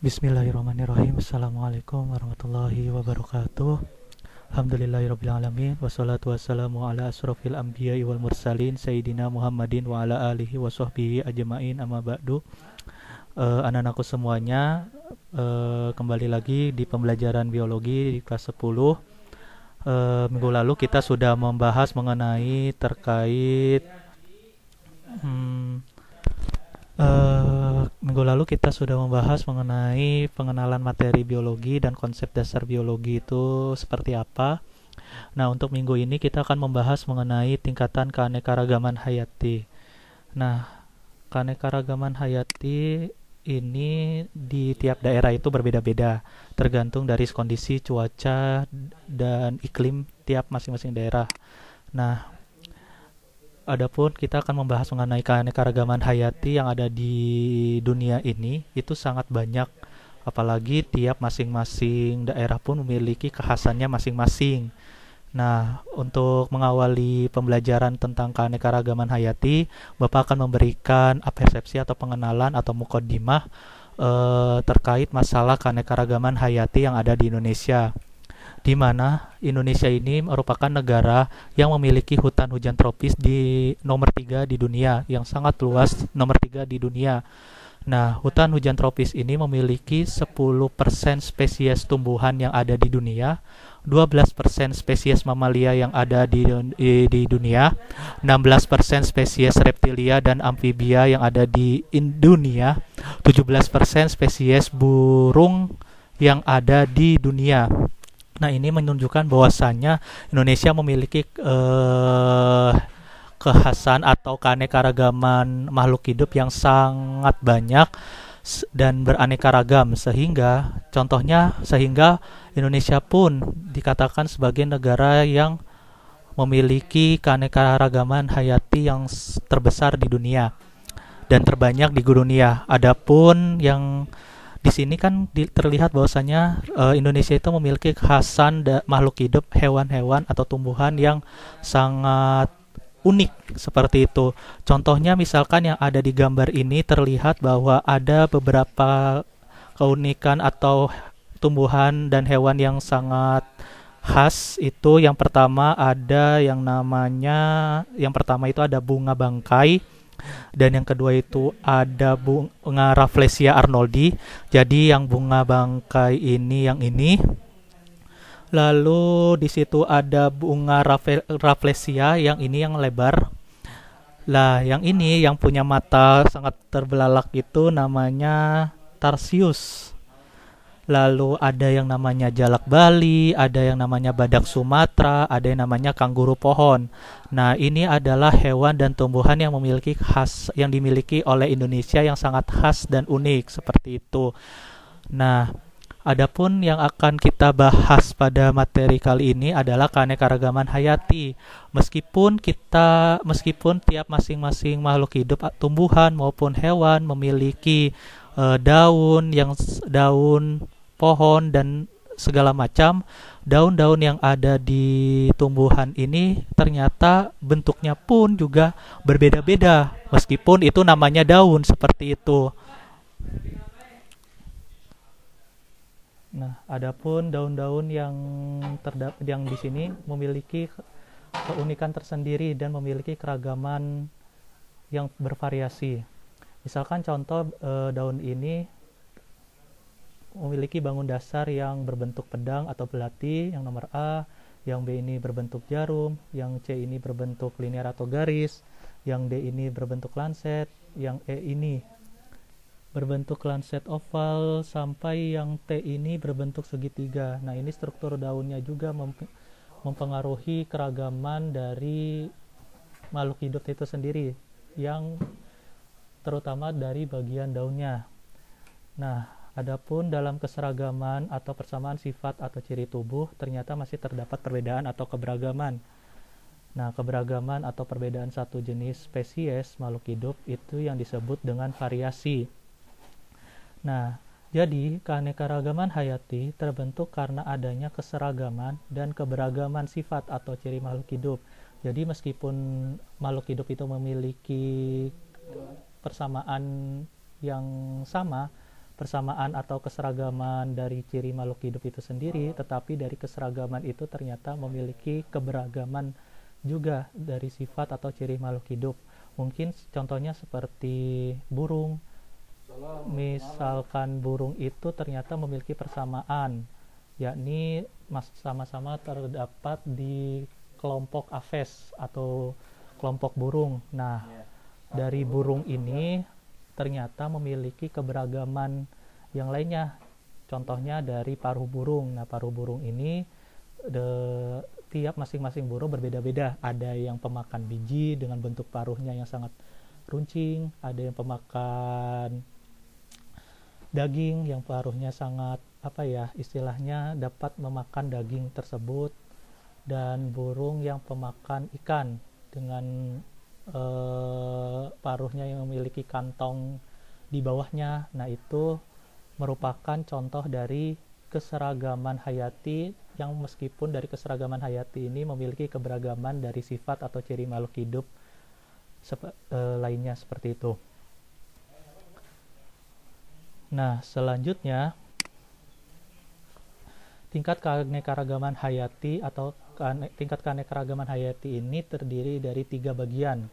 Bismillahirrahmanirrahim Assalamualaikum warahmatullahi wabarakatuh Alhamdulillahirrahmanirrahim Wassalatu wassalamu ala asrafil anbiya wal mursalin Sayyidina Muhammadin wa ala alihi wa sahbihi ajma'in amma ba'du uh, Anak-anakku semuanya uh, Kembali lagi di pembelajaran biologi di kelas 10 uh, eh, Minggu lalu kita sudah membahas mengenai terkait hmm, uh, minggu lalu kita sudah membahas mengenai pengenalan materi biologi dan konsep dasar biologi itu seperti apa. Nah, untuk minggu ini kita akan membahas mengenai tingkatan keanekaragaman hayati. Nah, keanekaragaman hayati ini di tiap daerah itu berbeda-beda, tergantung dari kondisi cuaca dan iklim tiap masing-masing daerah. Nah, Adapun kita akan membahas mengenai keanekaragaman hayati yang ada di dunia ini itu sangat banyak apalagi tiap masing-masing daerah pun memiliki kekhasannya masing-masing. Nah, untuk mengawali pembelajaran tentang keanekaragaman hayati, Bapak akan memberikan apersepsi atau pengenalan atau mukodimah eh, terkait masalah keanekaragaman hayati yang ada di Indonesia di mana Indonesia ini merupakan negara yang memiliki hutan hujan tropis di nomor tiga di dunia, yang sangat luas nomor tiga di dunia. Nah, hutan hujan tropis ini memiliki 10% spesies tumbuhan yang ada di dunia, 12% spesies mamalia yang ada di, di, di dunia, 16% spesies reptilia dan amfibia yang ada di dunia, 17% spesies burung yang ada di dunia. Nah, ini menunjukkan bahwasannya Indonesia memiliki uh, eh, kekhasan atau keanekaragaman makhluk hidup yang sangat banyak dan beraneka ragam sehingga contohnya sehingga Indonesia pun dikatakan sebagai negara yang memiliki keanekaragaman hayati yang terbesar di dunia dan terbanyak di dunia. Adapun yang di sini kan di, terlihat bahwasanya uh, eh, Indonesia itu memiliki khasan da, makhluk hidup hewan-hewan atau tumbuhan yang sangat unik seperti itu. Contohnya misalkan yang ada di gambar ini terlihat bahwa ada beberapa keunikan atau tumbuhan dan hewan yang sangat khas itu yang pertama ada yang namanya yang pertama itu ada bunga bangkai dan yang kedua itu ada bunga Rafflesia arnoldi. Jadi yang bunga bangkai ini yang ini. Lalu di situ ada bunga Rafflesia yang ini yang lebar. Lah, yang ini yang punya mata sangat terbelalak itu namanya Tarsius lalu ada yang namanya jalak Bali, ada yang namanya badak Sumatera, ada yang namanya Kangguru pohon. Nah, ini adalah hewan dan tumbuhan yang memiliki khas yang dimiliki oleh Indonesia yang sangat khas dan unik seperti itu. Nah, Adapun yang akan kita bahas pada materi kali ini adalah keanekaragaman hayati. Meskipun kita meskipun tiap masing-masing makhluk hidup tumbuhan maupun hewan memiliki eh, daun yang daun pohon dan segala macam daun-daun yang ada di tumbuhan ini ternyata bentuknya pun juga berbeda-beda meskipun itu namanya daun seperti itu. Nah, adapun daun-daun yang terdapat yang di sini memiliki keunikan tersendiri dan memiliki keragaman yang bervariasi. Misalkan contoh e, daun ini memiliki bangun dasar yang berbentuk pedang atau belati yang nomor A, yang B ini berbentuk jarum, yang C ini berbentuk linear atau garis, yang D ini berbentuk lanset, yang E ini berbentuk lanset oval sampai yang T ini berbentuk segitiga. Nah, ini struktur daunnya juga mem mempengaruhi keragaman dari makhluk hidup itu sendiri yang terutama dari bagian daunnya. Nah, Adapun dalam keseragaman atau persamaan sifat atau ciri tubuh ternyata masih terdapat perbedaan atau keberagaman. Nah, keberagaman atau perbedaan satu jenis spesies makhluk hidup itu yang disebut dengan variasi. Nah, jadi keanekaragaman hayati terbentuk karena adanya keseragaman dan keberagaman sifat atau ciri makhluk hidup. Jadi meskipun makhluk hidup itu memiliki persamaan yang sama, persamaan atau keseragaman dari ciri makhluk hidup itu sendiri, tetapi dari keseragaman itu ternyata memiliki keberagaman juga dari sifat atau ciri makhluk hidup. Mungkin contohnya seperti burung. Misalkan burung itu ternyata memiliki persamaan, yakni sama-sama terdapat di kelompok aves atau kelompok burung. Nah, iya. dari burung ini ternyata memiliki keberagaman yang lainnya. Contohnya dari paruh burung. Nah, paruh burung ini de, tiap masing-masing burung berbeda-beda. Ada yang pemakan biji dengan bentuk paruhnya yang sangat runcing, ada yang pemakan daging yang paruhnya sangat apa ya istilahnya dapat memakan daging tersebut dan burung yang pemakan ikan dengan eh, paruhnya yang memiliki kantong di bawahnya. Nah, itu merupakan contoh dari keseragaman hayati yang meskipun dari keseragaman hayati ini memiliki keberagaman dari sifat atau ciri makhluk hidup sep eh, lainnya seperti itu. Nah, selanjutnya tingkat keanekaragaman hayati atau tingkat keanekaragaman hayati ini terdiri dari tiga bagian.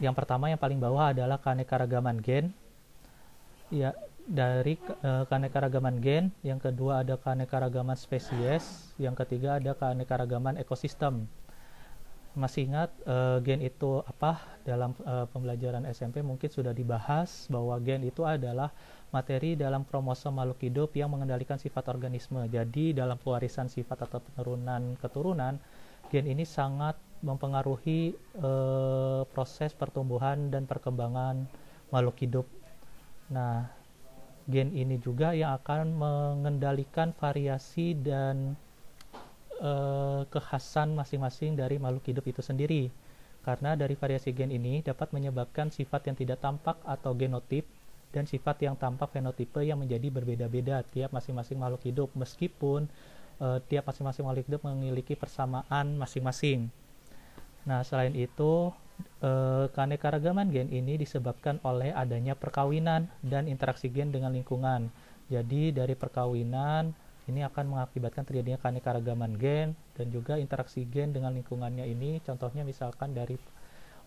Yang pertama yang paling bawah adalah keanekaragaman gen. Ya, dari uh, keanekaragaman gen, yang kedua ada keanekaragaman spesies, yang ketiga ada keanekaragaman ekosistem. Masih ingat uh, gen itu apa? Dalam uh, pembelajaran SMP mungkin sudah dibahas bahwa gen itu adalah materi dalam kromosom makhluk hidup yang mengendalikan sifat organisme. Jadi dalam pewarisan sifat atau penurunan keturunan, gen ini sangat mempengaruhi e, proses pertumbuhan dan perkembangan makhluk hidup. Nah, gen ini juga yang akan mengendalikan variasi dan e, kekhasan masing-masing dari makhluk hidup itu sendiri. Karena dari variasi gen ini dapat menyebabkan sifat yang tidak tampak atau genotip dan sifat yang tampak fenotipe yang menjadi berbeda-beda tiap masing-masing makhluk hidup meskipun uh, tiap masing-masing makhluk hidup memiliki persamaan masing-masing. Nah, selain itu uh, keanekaragaman gen ini disebabkan oleh adanya perkawinan dan interaksi gen dengan lingkungan. Jadi dari perkawinan ini akan mengakibatkan terjadinya keanekaragaman gen dan juga interaksi gen dengan lingkungannya ini contohnya misalkan dari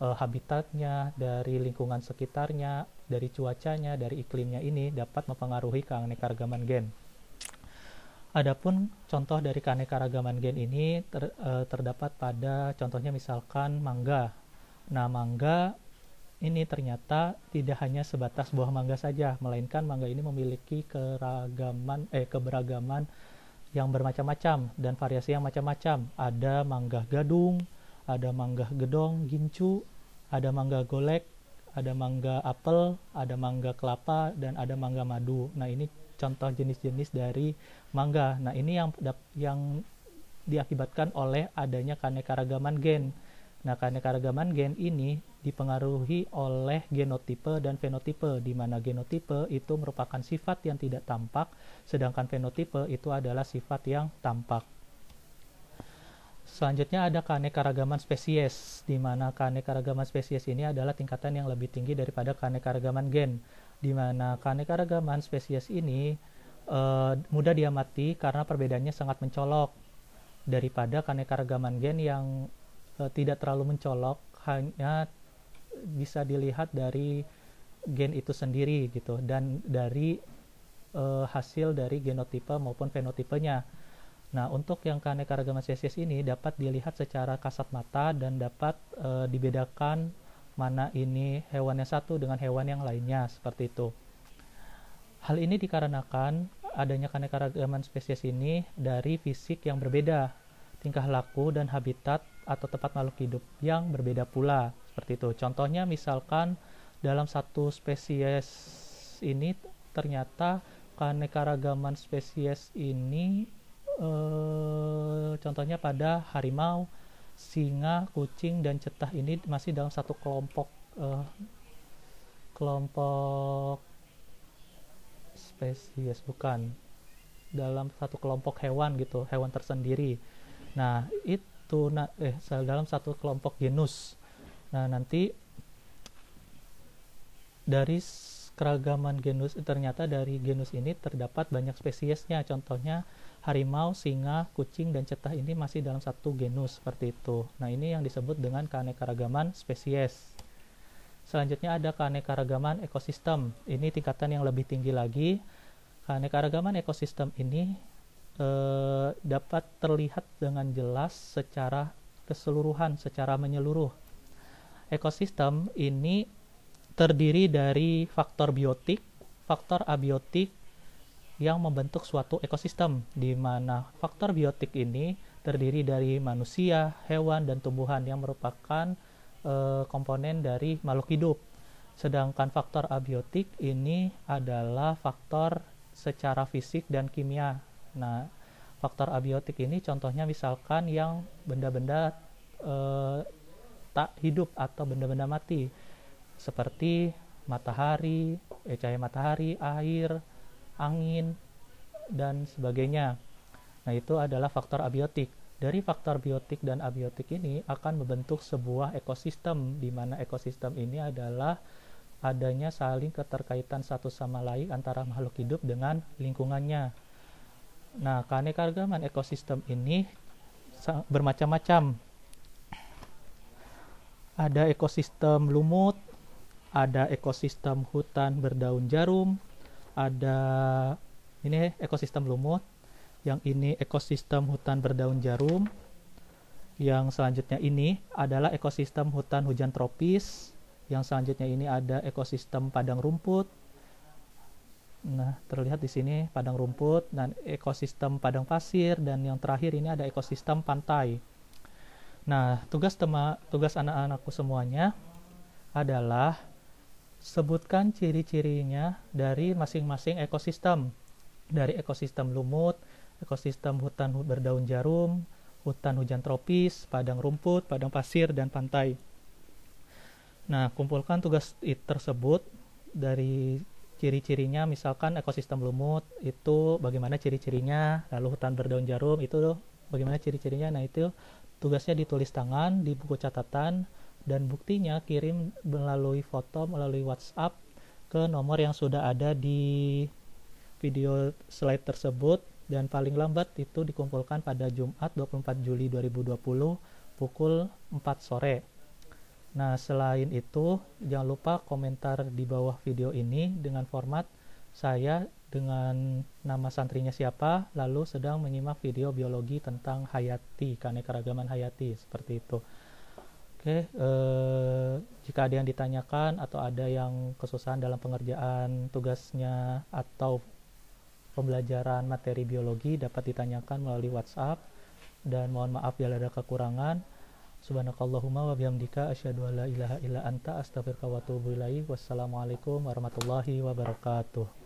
uh, habitatnya, dari lingkungan sekitarnya, dari cuacanya, dari iklimnya ini dapat mempengaruhi keanekaragaman gen. Adapun contoh dari keanekaragaman gen ini ter, uh, terdapat pada contohnya misalkan mangga. Nah, mangga ini ternyata tidak hanya sebatas buah mangga saja, melainkan mangga ini memiliki keragaman eh keberagaman yang bermacam-macam dan variasi yang macam-macam. Ada mangga gadung, ada mangga gedong, gincu, ada mangga golek, ada mangga apel, ada mangga kelapa, dan ada mangga madu. Nah ini contoh jenis-jenis dari mangga. Nah ini yang yang diakibatkan oleh adanya keanekaragaman gen. Nah keanekaragaman gen ini dipengaruhi oleh genotipe dan fenotipe, di mana genotipe itu merupakan sifat yang tidak tampak, sedangkan fenotipe itu adalah sifat yang tampak. Selanjutnya ada keanekaragaman spesies, di mana keanekaragaman spesies ini adalah tingkatan yang lebih tinggi daripada keanekaragaman gen, di mana keanekaragaman spesies ini e, mudah diamati karena perbedaannya sangat mencolok daripada keanekaragaman gen yang e, tidak terlalu mencolok, hanya bisa dilihat dari gen itu sendiri gitu dan dari e, hasil dari genotipe maupun fenotipenya Nah, untuk yang keanekaragaman spesies ini dapat dilihat secara kasat mata dan dapat e, dibedakan mana ini hewan yang satu dengan hewan yang lainnya, seperti itu. Hal ini dikarenakan adanya keanekaragaman spesies ini dari fisik yang berbeda, tingkah laku dan habitat atau tempat makhluk hidup yang berbeda pula, seperti itu. Contohnya misalkan dalam satu spesies ini ternyata keanekaragaman spesies ini eh, contohnya pada harimau, singa, kucing dan cetah ini masih dalam satu kelompok eh, kelompok spesies bukan dalam satu kelompok hewan gitu, hewan tersendiri. Nah, itu na eh dalam satu kelompok genus. Nah, nanti dari keragaman genus eh, ternyata dari genus ini terdapat banyak spesiesnya contohnya harimau, singa, kucing dan cetah ini masih dalam satu genus seperti itu. Nah, ini yang disebut dengan keanekaragaman spesies. Selanjutnya ada keanekaragaman ekosistem. Ini tingkatan yang lebih tinggi lagi. Keanekaragaman ekosistem ini eh, dapat terlihat dengan jelas secara keseluruhan, secara menyeluruh. Ekosistem ini terdiri dari faktor biotik, faktor abiotik yang membentuk suatu ekosistem di mana faktor biotik ini terdiri dari manusia, hewan dan tumbuhan yang merupakan e, komponen dari makhluk hidup. Sedangkan faktor abiotik ini adalah faktor secara fisik dan kimia. Nah, faktor abiotik ini contohnya misalkan yang benda-benda e, tak hidup atau benda-benda mati seperti matahari, eh, cahaya matahari, air, angin, dan sebagainya. Nah, itu adalah faktor abiotik. Dari faktor biotik dan abiotik ini akan membentuk sebuah ekosistem di mana ekosistem ini adalah adanya saling keterkaitan satu sama lain antara makhluk hidup dengan lingkungannya. Nah, keanekaragaman ekosistem ini bermacam-macam. Ada ekosistem lumut, ada ekosistem hutan berdaun jarum, ada ini ekosistem lumut, yang ini ekosistem hutan berdaun jarum, yang selanjutnya ini adalah ekosistem hutan hujan tropis, yang selanjutnya ini ada ekosistem padang rumput. Nah, terlihat di sini padang rumput dan ekosistem padang pasir dan yang terakhir ini ada ekosistem pantai. Nah, tugas tema tugas anak-anakku semuanya adalah Sebutkan ciri-cirinya dari masing-masing ekosistem. Dari ekosistem lumut, ekosistem hutan berdaun jarum, hutan hujan tropis, padang rumput, padang pasir, dan pantai. Nah, kumpulkan tugas tersebut dari ciri-cirinya misalkan ekosistem lumut itu bagaimana ciri-cirinya, lalu hutan berdaun jarum itu bagaimana ciri-cirinya. Nah, itu tugasnya ditulis tangan di buku catatan dan buktinya kirim melalui foto melalui WhatsApp ke nomor yang sudah ada di video slide tersebut dan paling lambat itu dikumpulkan pada Jumat 24 Juli 2020 pukul 4 sore. Nah, selain itu jangan lupa komentar di bawah video ini dengan format saya dengan nama santrinya siapa, lalu sedang menyimak video biologi tentang hayati, keanekaragaman hayati, seperti itu. Oke, uh, jika ada yang ditanyakan atau ada yang kesusahan dalam pengerjaan tugasnya atau pembelajaran materi biologi dapat ditanyakan melalui WhatsApp dan mohon maaf bila ada kekurangan. Subhanakallahumma wa bihamdika asyhadu an la ilaha illa anta astaghfiruka wa atubu ilaihi. Wassalamualaikum warahmatullahi wabarakatuh.